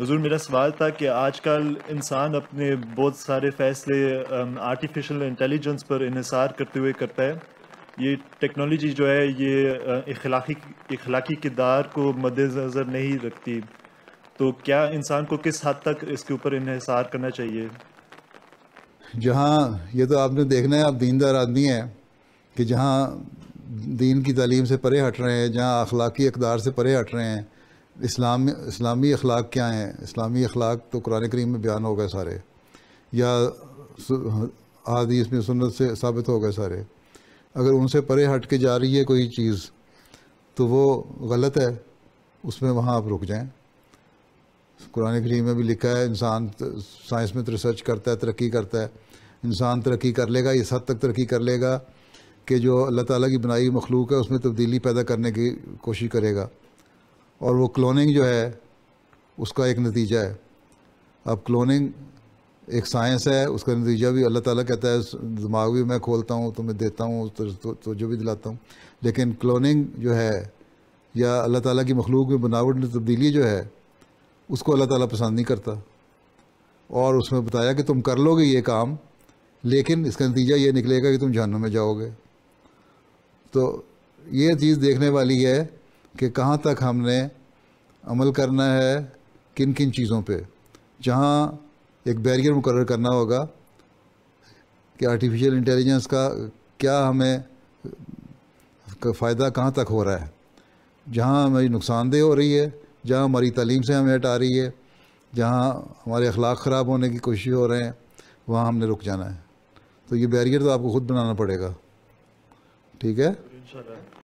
हजूर मेरा सवाल था कि आजकल इंसान अपने बहुत सारे फैसले आर्टिफिशियल इंटेलिजेंस पर इसार करते हुए करता है ये टेक्नोलॉजी जो है ये इखलाकी किरदार को मद्दनज़र नहीं रखती तो क्या इंसान को किस हद तक इसके ऊपर इसार करना चाहिए जहाँ ये तो आपने देखना है आप दीनदार आदमी हैं कि जहाँ दीन की तालीम से परे हट रहे हैं जहाँ अखलाकी अकदार से परे हट रहे हैं इस्लाम इस्लामी अखलाक क्या हैं इस्लामी अखलाक तो कुरान करीम में बयान हो गए सारे या आदि में सुनत से साबित हो गए सारे अगर उनसे परे हट के जा रही है कोई चीज़ तो वो गलत है उसमें वहाँ आप रुक जाएं कुरान करीम में भी लिखा है इंसान साइंस में रिसर्च करता है तरक्की करता है इंसान तरक्की कर लेगा इस हद तक तरक्की कर लेगा कि जो अल्लाह ताला की बनाई मखलूक है उसमें तब्दीली पैदा करने की कोशिश करेगा और वो क्लोनिंग जो है उसका एक नतीजा है अब क्लोनिंग एक साइंस है उसका नतीजा भी अल्लाह ताला कहता है दिमाग भी मैं खोलता हूँ तुम्हें देता हूँ तो, तो, तो जो भी दिलाता हूँ लेकिन क्लोनिंग जो है या अल्लाह ताला की मखलूक में बनावट में तब्दीली जो है उसको अल्लाह ताला पसंद नहीं करता और उसमें बताया कि तुम कर लोगे ये काम लेकिन इसका नतीजा ये निकलेगा कि तुम जहन्नम में जाओगे तो ये चीज़ देखने वाली है कि कहाँ तक हमने अमल करना है किन किन चीज़ों पे जहाँ एक बैरियर मुकर करना होगा कि आर्टिफिशियल इंटेलिजेंस का क्या हमें फ़ायदा कहाँ तक हो रहा है जहाँ हमारी नुकसानदेह हो रही है जहाँ हमारी तालीम से हमें हटा रही है जहाँ हमारे अखलाक ख़राब होने की कोशिश हो रहे हैं वहाँ हमने रुक जाना है तो ये बैरियर तो आपको ख़ुद बनाना पड़ेगा ठीक है